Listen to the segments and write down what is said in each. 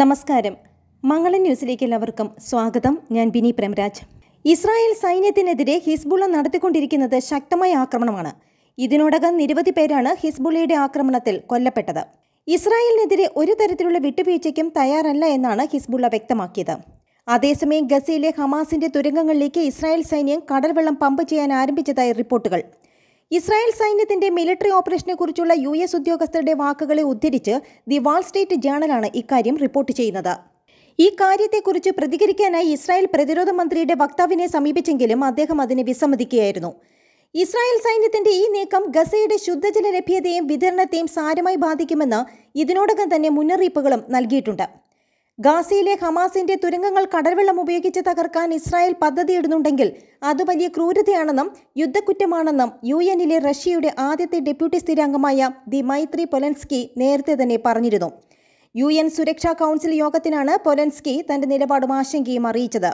നമസ്കാരം മംഗള ന്യൂസിലേക്ക് എല്ലാവർക്കും സ്വാഗതം ഞാൻ ബിനി പ്രേംരാജ് ഇസ്രായേൽ സൈന്യത്തിനെതിരെ ഹിസ്ബുള്ള നടത്തിക്കൊണ്ടിരിക്കുന്നത് ശക്തമായ ആക്രമണമാണ് ഇതിനോടകം നിരവധി പേരാണ് ഹിസ്ബുള്ളയുടെ ആക്രമണത്തിൽ കൊല്ലപ്പെട്ടത് ഇസ്രായേലിനെതിരെ ഒരു തരത്തിലുള്ള വിട്ടുവീഴ്ചയ്ക്കും തയ്യാറല്ല എന്നാണ് ഹിസ്ബുള്ള വ്യക്തമാക്കിയത് അതേസമയം ഗസയിലെ ഹമാസിന്റെ തുരങ്കങ്ങളിലേക്ക് ഇസ്രായേൽ സൈന്യം കടൽവെള്ളം പമ്പ് ചെയ്യാൻ ആരംഭിച്ചതായി റിപ്പോർട്ടുകൾ ഇസ്രായേൽ സൈന്യത്തിന്റെ മിലിറ്ററി ഓപ്പറേഷനെ കുറിച്ചുള്ള യു എസ് ഉദ്യോഗസ്ഥരുടെ വാക്കുകളെ ഉദ്ധരിച്ച് ദി വാൾ സ്റ്റേറ്റ് ജേണലാണ് ഇക്കാര്യം റിപ്പോർട്ട് ചെയ്യുന്നത് ഈ കാര്യത്തെക്കുറിച്ച് പ്രതികരിക്കാനായി ഇസ്രായേൽ പ്രതിരോധ മന്ത്രിയുടെ വക്താവിനെ സമീപിച്ചെങ്കിലും അദ്ദേഹം അതിനെ വിസമ്മതിക്കുകയായിരുന്നു ഇസ്രായേൽ സൈന്യത്തിന്റെ ഈ നീക്കം ഗസയുടെ ശുദ്ധജല ലഭ്യതയും വിതരണത്തെയും സാരമായി ബാധിക്കുമെന്ന് ഇതിനോടകം തന്നെ മുന്നറിയിപ്പുകളും നൽകിയിട്ടുണ്ട് ഗാസയിലെ ഹമാസിന്റെ തുരങ്കങ്ങൾ കടൽവെള്ളം ഉപയോഗിച്ച് തകർക്കാൻ ഇസ്രായേൽ പദ്ധതിയിടുന്നുണ്ടെങ്കിൽ അത് വലിയ ക്രൂരതയാണെന്നും യുദ്ധക്കുറ്റമാണെന്നും യു എന്നിലെ റഷ്യയുടെ ആദ്യത്തെ ഡെപ്യൂട്ടി സ്ഥിരാംഗമായ ദി മൈത്രി പൊലൻസ്കി നേരത്തെ തന്നെ പറഞ്ഞിരുന്നു യു എൻ സുരക്ഷാ കൗൺസിൽ യോഗത്തിനാണ് പൊലൻസ്കി തന്റെ നിലപാടും ആശങ്കയും അറിയിച്ചത്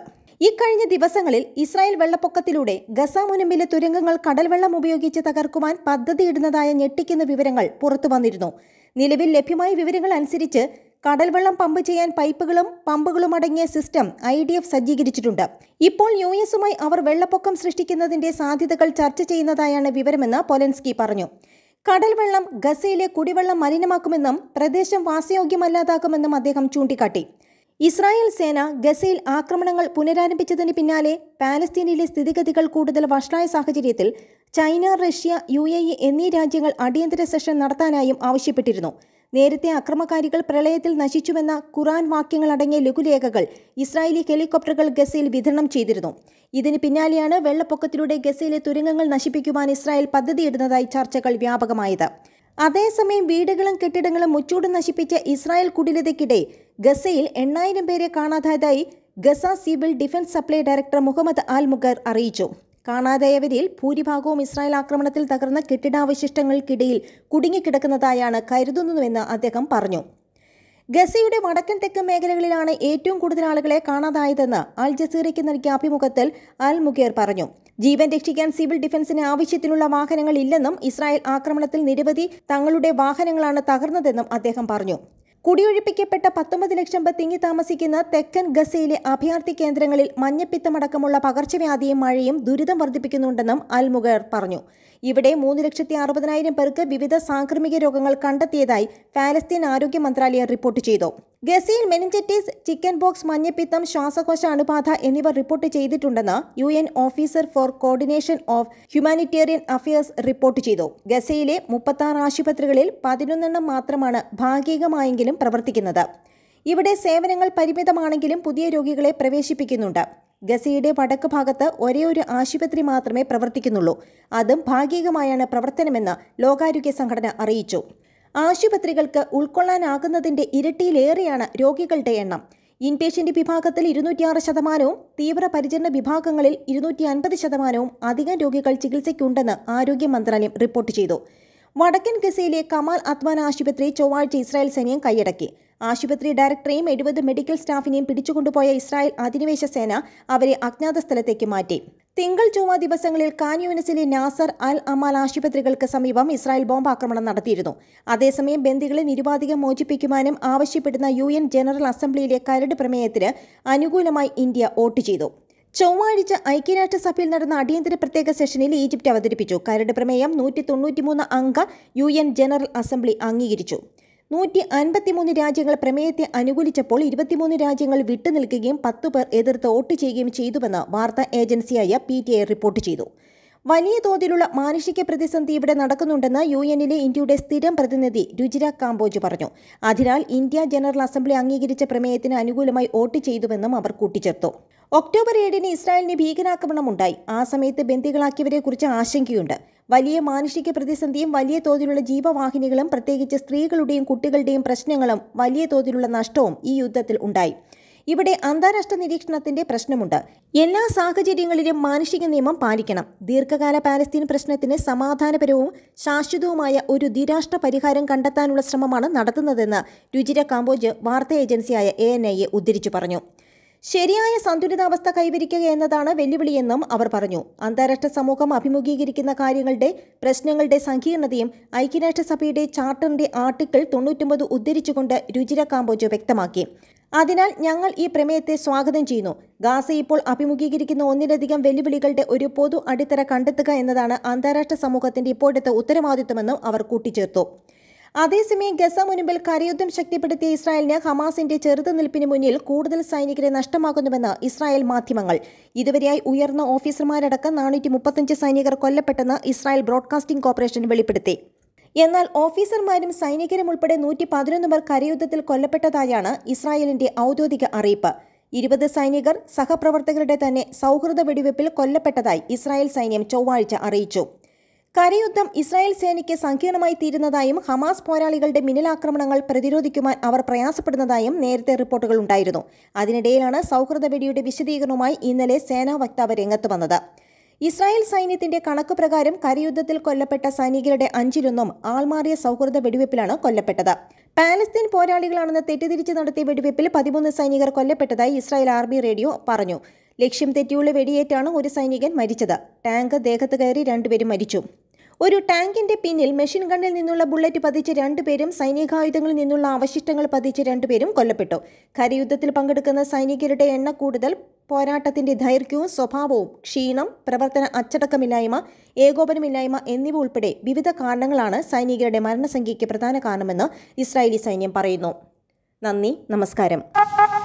ഇക്കഴിഞ്ഞ ദിവസങ്ങളിൽ ഇസ്രായേൽ വെള്ളപ്പൊക്കത്തിലൂടെ ഗസ മുനമ്പിലെ തുരങ്കങ്ങൾ കടൽവെള്ളം ഉപയോഗിച്ച് തകർക്കുവാൻ പദ്ധതിയിടുന്നതായ ഞെട്ടിക്കുന്ന വിവരങ്ങൾ പുറത്തു വന്നിരുന്നു നിലവിൽ ലഭ്യമായ വിവരങ്ങൾ അനുസരിച്ച് കടൽവെള്ളം പമ്പ് ചെയ്യാൻ പൈപ്പുകളും പമ്പുകളും അടങ്ങിയ സിസ്റ്റം ഐ ഡി എഫ് സജ്ജീകരിച്ചിട്ടുണ്ട് ഇപ്പോൾ യു എസുമായി അവർ വെള്ളപ്പൊക്കം സൃഷ്ടിക്കുന്നതിന്റെ സാധ്യതകൾ ചർച്ച ചെയ്യുന്നതായാണ് വിവരമെന്ന് പൊലൻസ്കി പറഞ്ഞു കടൽവെള്ളം ഗസയിലെ കുടിവെള്ളം മലിനമാക്കുമെന്നും പ്രദേശം വാസയോഗ്യമല്ലാതാക്കുമെന്നും അദ്ദേഹം ചൂണ്ടിക്കാട്ടി ഇസ്രായേൽ സേന ഗസയിൽ ആക്രമണങ്ങൾ പുനരാരംഭിച്ചതിന് പിന്നാലെ പാലസ്തീനിലെ സ്ഥിതിഗതികൾ കൂടുതൽ വഷളായ സാഹചര്യത്തിൽ ചൈന റഷ്യ യു എന്നീ രാജ്യങ്ങൾ അടിയന്തര സെഷൻ നടത്താനായും ആവശ്യപ്പെട്ടിരുന്നു നേരത്തെ അക്രമകാരികൾ പ്രളയത്തിൽ നശിച്ചുവെന്ന ഖുറാൻ വാക്യങ്ങളടങ്ങിയ ലഘുലേഖകൾ ഇസ്രായേലി ഹെലികോപ്റ്ററുകൾ ഗസയിൽ വിതരണം ചെയ്തിരുന്നു ഇതിന് പിന്നാലെയാണ് വെള്ളപ്പൊക്കത്തിലൂടെ ഗസയിലെ തുരങ്കങ്ങൾ നശിപ്പിക്കുവാൻ ഇസ്രായേൽ പദ്ധതിയിടുന്നതായി ചർച്ചകൾ വ്യാപകമായത് അതേസമയം വീടുകളും കെട്ടിടങ്ങളും മുച്ചൂട് നശിപ്പിച്ച ഇസ്രായേൽ കുടിലതയ്ക്കിടെ ഗസയിൽ എണ്ണായിരം പേരെ കാണാതായതായി Gaza civil defence supply director Muhammad al Mughayyir അറിയിച്ചു കാണാതായവരിൽ ഭൂരിഭാഗവും ഇസ്രായേൽ ആക്രമണത്തിൽ തകർന്ന കെട്ടിടാവശിഷ്ടങ്ങൾക്കിടയിൽ കുടുങ്ങിക്കിടക്കുന്നതായാണ് കരുതുന്നതെന്ന് അദ്ദേഹം പറഞ്ഞു ഗസയുടെ വടക്കൻ തെക്ക് മേഖലകളിലാണ് ഏറ്റവും കൂടുതൽ ആളുകളെ കാണാതായതെന്ന് അൽ ജസീറയ്ക്ക് നൽകിയ അഭിമുഖത്തിൽ അൽ മുഖേർ പറഞ്ഞു ജീവൻ രക്ഷിക്കാൻ സിവിൽ ഡിഫൻസിന് ആവശ്യത്തിനുള്ള വാഹനങ്ങൾ ഇല്ലെന്നും ഇസ്രായേൽ ആക്രമണത്തിൽ നിരവധി തങ്ങളുടെ വാഹനങ്ങളാണ് തകർന്നതെന്നും അദ്ദേഹം പറഞ്ഞു കുടിയൊഴിപ്പിക്കപ്പെട്ട പത്തൊമ്പത് ലക്ഷം പേർ തിങ്ങി താമസിക്കുന്ന തെക്കൻ ഗസയിലെ അഭയാർത്ഥി കേന്ദ്രങ്ങളിൽ മഞ്ഞപ്പിത്തമടക്കമുള്ള പകർച്ചവ്യാധിയും മഴയും ദുരിതം വർദ്ധിപ്പിക്കുന്നുണ്ടെന്നും അൽമുഗർ പറഞ്ഞു ഇവിടെ മൂന്ന് ലക്ഷത്തി അറുപതിനായിരം പേർക്ക് വിവിധ സാംക്രമിക രോഗങ്ങൾ കണ്ടെത്തിയതായി പാലസ്തീൻ ആരോഗ്യ മന്ത്രാലയം റിപ്പോർട്ട് ചെയ്തു ഗസയിൽ മെനിഞ്ചറ്റിസ് ചിക്കൻ ബോക്സ് മഞ്ഞപ്പിത്തം ശ്വാസകോശ അണുബാധ എന്നിവ റിപ്പോർട്ട് ചെയ്തിട്ടുണ്ടെന്ന് U N officer for coordination of humanitarian affairs report ചെയ്തു ഗസയിലെ മുപ്പത്താറ് ആശുപത്രികളിൽ പതിനൊന്നെണ്ണം മാത്രമാണ് ഭാഗികമായെങ്കിലും പ്രവർത്തിക്കുന്നത് ഇവിടെ സേവനങ്ങൾ പരിമിതമാണെങ്കിലും പുതിയ രോഗികളെ പ്രവേശിപ്പിക്കുന്നുണ്ട് ഗസയുടെ വടക്ക് ഭാഗത്ത് ഒരേ ഒരു ആശുപത്രി മാത്രമേ പ്രവർത്തിക്കുന്നുള്ളൂ അതും ഭാഗികമായാണ് പ്രവർത്തനമെന്ന് ലോകാരോഗ്യ സംഘടന അറിയിച്ചു ആശുപത്രികൾക്ക് ഉൾക്കൊള്ളാനാകുന്നതിൻ്റെ ഇരട്ടിയിലേറെയാണ് രോഗികളുടെ എണ്ണം ഇൻപേഷ്യൻ്റ് വിഭാഗത്തിൽ ഇരുന്നൂറ്റിയാറ് ശതമാനവും തീവ്രപരിചരണ വിഭാഗങ്ങളിൽ ഇരുന്നൂറ്റി അൻപത് ശതമാനവും അധികം രോഗികൾ ചികിത്സയ്ക്കുണ്ടെന്ന് ആരോഗ്യ മന്ത്രാലയം റിപ്പോർട്ട് ചെയ്തു വടക്കൻ ഗസയിലെ കമാൽ അത്വാൻ ആശുപത്രി ചൊവ്വാഴ്ച ഇസ്രായേൽ സൈന്യം കൈയടക്കി ആശുപത്രി ഡയറക്ടറെയും എഴുപത് മെഡിക്കൽ സ്റ്റാഫിനെയും പിടിച്ചുകൊണ്ടുപോയ ഇസ്രായേൽ അധിനിവേശ സേന അവരെ അജ്ഞാത സ്ഥലത്തേക്ക് മാറ്റി തിങ്കൾ ചൊവ്വ ദിവസങ്ങളിൽ കാന്യൂനസിലെ നാസർ അൽ അമാൽ ആശുപത്രികൾക്ക് സമീപം ഇസ്രായേൽ ബോംബ് ആക്രമണം നടത്തിയിരുന്നു അതേസമയം ബന്ദികളെ നിരുപാധികം മോചിപ്പിക്കുവാനും ആവശ്യപ്പെടുന്ന യു എൻ ജനറൽ അസംബ്ലിയിലെ കരട് പ്രമേയത്തിന് അനുകൂലമായി ഇന്ത്യ വോട്ട് ചെയ്തു ചൊവ്വാഴ്ച ഐക്യരാഷ്ട്രസഭയിൽ നടന്ന അടിയന്തര പ്രത്യേക സെഷനിൽ ഈജിപ്റ്റ് അവതരിപ്പിച്ചു കരട് പ്രമേയം നൂറ്റി തൊണ്ണൂറ്റിമൂന്ന് അംഗ യു എൻ ജനറൽ അസംബ്ലി അംഗീകരിച്ചു നൂറ്റി അൻപത്തിമൂന്ന് രാജ്യങ്ങൾ പ്രമേയത്തെ അനുകൂലിച്ചപ്പോൾ ഇരുപത്തിമൂന്ന് രാജ്യങ്ങൾ വിട്ടുനിൽക്കുകയും പത്ത് പേർ എതിർത്ത് വോട്ട് ചെയ്യുകയും ചെയ്തുവെന്ന് വാർത്താ ഏജൻസിയായ പി റിപ്പോർട്ട് ചെയ്തു വലിയ തോതിലുള്ള മാനുഷിക പ്രതിസന്ധി ഇവിടെ നടക്കുന്നുണ്ടെന്ന് യു എന്നിലെ ഇന്ത്യയുടെ സ്ഥിരം പ്രതിനിധി രുചിര കാംബോജ് പറഞ്ഞു അതിനാൽ ഇന്ത്യ ജനറൽ അസംബ്ലി അംഗീകരിച്ച പ്രമേയത്തിന് അനുകൂലമായി വോട്ട് ചെയ്തുവെന്നും അവർ കൂട്ടിച്ചേർത്തു ഒക്ടോബർ ഏഴിന് ഇസ്രായേലിന് ഭീകരാക്രമണമുണ്ടായി ആ സമയത്ത് ബന്ദികളാക്കിയവരെക്കുറിച്ച് ആശങ്കയുണ്ട് വലിയ മാനുഷിക പ്രതിസന്ധിയും വലിയ തോതിലുള്ള ജീവവാഹിനികളും പ്രത്യേകിച്ച് സ്ത്രീകളുടെയും കുട്ടികളുടെയും പ്രശ്നങ്ങളും വലിയ തോതിലുള്ള നഷ്ടവും ഈ യുദ്ധത്തിൽ ഉണ്ടായി ഇവിടെ അന്താരാഷ്ട്ര നിരീക്ഷണത്തിന്റെ പ്രശ്നമുണ്ട് എല്ലാ സാഹചര്യങ്ങളിലും മാനുഷിക നിയമം പാലിക്കണം ദീർഘകാല പാലസ്തീൻ പ്രശ്നത്തിന് സമാധാനപരവും ശാശ്വതവുമായ ഒരു ദ്വിരാഷ്ട്ര പരിഹാരം കണ്ടെത്താനുള്ള ശ്രമമാണ് നടത്തുന്നതെന്ന് രുചിര കാംബോജ് വാർത്താ ഏജൻസിയായ എ എൻ എ ഉദ്ധരിച്ചു പറഞ്ഞു ശരിയായ സന്തുലിതാവസ്ഥ കൈവരിക്കുക എന്നതാണ് വെല്ലുവിളിയെന്നും അവർ പറഞ്ഞു അന്താരാഷ്ട്ര സമൂഹം അഭിമുഖീകരിക്കുന്ന കാര്യങ്ങളുടെ പ്രശ്നങ്ങളുടെ സങ്കീർണതയും ഐക്യരാഷ്ട്രസഭയുടെ ചാർട്ടറിന്റെ ആർട്ടിക്കിൾ തൊണ്ണൂറ്റൊമ്പത് ഉദ്ധരിച്ചുകൊണ്ട് രുചിര കാംബോജോ വ്യക്തമാക്കി അതിനാൽ ഞങ്ങൾ ഈ പ്രമേയത്തെ സ്വാഗതം ചെയ്യുന്നു ഗാസ ഇപ്പോൾ അഭിമുഖീകരിക്കുന്ന ഒന്നിലധികം വെല്ലുവിളികളുടെ ഒരു പൊതു അടിത്തറ കണ്ടെത്തുക എന്നതാണ് അന്താരാഷ്ട്ര സമൂഹത്തിന്റെ ഇപ്പോഴത്തെ ഉത്തരവാദിത്വമെന്നും അവർ കൂട്ടിച്ചേർത്തു അതേസമയം ഗസ മുനുമ്പിൽ കരയുദ്ധം ശക്തിപ്പെടുത്തിയ ഇസ്രായേലിന് ഹമാസിന്റെ ചെറുതുനിൽപ്പിന് മുന്നിൽ കൂടുതൽ സൈനികരെ നഷ്ടമാകുന്നുവെന്ന് ഇസ്രായേൽ മാധ്യമങ്ങൾ ഇതുവരെയായി ഉയർന്ന ഓഫീസർമാരടക്കം നാനൂറ്റി മുപ്പത്തഞ്ച് സൈനികർ കൊല്ലപ്പെട്ടെന്ന് ഇസ്രായേൽ ബ്രോഡ്കാസ്റ്റിംഗ് കോർപ്പറേഷൻ വെളിപ്പെടുത്തി എന്നാൽ ഓഫീസർമാരും സൈനികരും ഉൾപ്പെടെ നൂറ്റി പതിനൊന്ന് പേർ കരയുദ്ധത്തിൽ കൊല്ലപ്പെട്ടതായാണ് ഇസ്രായേലിന്റെ ഔദ്യോഗിക അറിയിപ്പ് ഇരുപത് സൈനികർ സഹപ്രവർത്തകരുടെ തന്നെ സൗഹൃദ വെടിവയ്പ്പിൽ കൊല്ലപ്പെട്ടതായി ഇസ്രായേൽ സൈന്യം ചൊവ്വാഴ്ച അറിയിച്ചു കരയുദ്ധം ഇസ്രായേൽ സേനയ്ക്ക് സങ്കീർണമായി തീരുന്നതായും ഹമാസ് പോരാളികളുടെ മിന്നലാക്രമണങ്ങൾ പ്രതിരോധിക്കുവാൻ അവർ പ്രയാസപ്പെടുന്നതായും നേരത്തെ റിപ്പോർട്ടുകൾ ഉണ്ടായിരുന്നു അതിനിടയിലാണ് സൗഹൃദ വെടിയുടെ വിശദീകരണവുമായി ഇന്നലെ സേനാ വക്താവ് രംഗത്ത് വന്നത് ഇസ്രായേൽ സൈന്യത്തിന്റെ കണക്ക് പ്രകാരം കരയുദ്ധത്തിൽ കൊല്ലപ്പെട്ട സൈനികരുടെ അഞ്ചിലൊന്നും ആൾമാറിയ സൗഹൃദ വെടിവെപ്പിലാണ് കൊല്ലപ്പെട്ടത് പാലസ്തീൻ പോരാളികളാണെന്ന് തെറ്റിദ്ധരിച്ച് നടത്തിയ വെടിവെപ്പിൽ പതിമൂന്ന് സൈനികർ കൊല്ലപ്പെട്ടതായി ഇസ്രായേൽ ആർമി റേഡിയോ പറഞ്ഞു ലക്ഷ്യം തെറ്റിയുള്ള വെടിയേറ്റാണ് ഒരു സൈനികൻ മരിച്ചത് ടാങ്ക് ദേഹത്ത് കയറി രണ്ടുപേരും മരിച്ചു ഒരു ടാങ്കിന്റെ പിന്നിൽ മെഷീൻ ഗണ്ണിൽ നിന്നുള്ള ബുള്ളറ്റ് പതിച്ച രണ്ടുപേരും സൈനികായുധങ്ങളിൽ നിന്നുള്ള അവശിഷ്ടങ്ങൾ പതിച്ച രണ്ടുപേരും കൊല്ലപ്പെട്ടു കരയുദ്ധത്തിൽ പങ്കെടുക്കുന്ന സൈനികരുടെ എണ്ണ കൂടുതൽ പോരാട്ടത്തിന്റെ ദൈർഘ്യവും സ്വഭാവവും ക്ഷീണം പ്രവർത്തന അച്ചടക്കമില്ലായ്മ ഏകോപനമില്ലായ്മ എന്നിവ ഉൾപ്പെടെ വിവിധ കാരണങ്ങളാണ് സൈനികരുടെ മരണസംഖ്യയ്ക്ക് പ്രധാന കാരണമെന്ന് ഇസ്രായേലി സൈന്യം പറയുന്നു നന്ദി നമസ്കാരം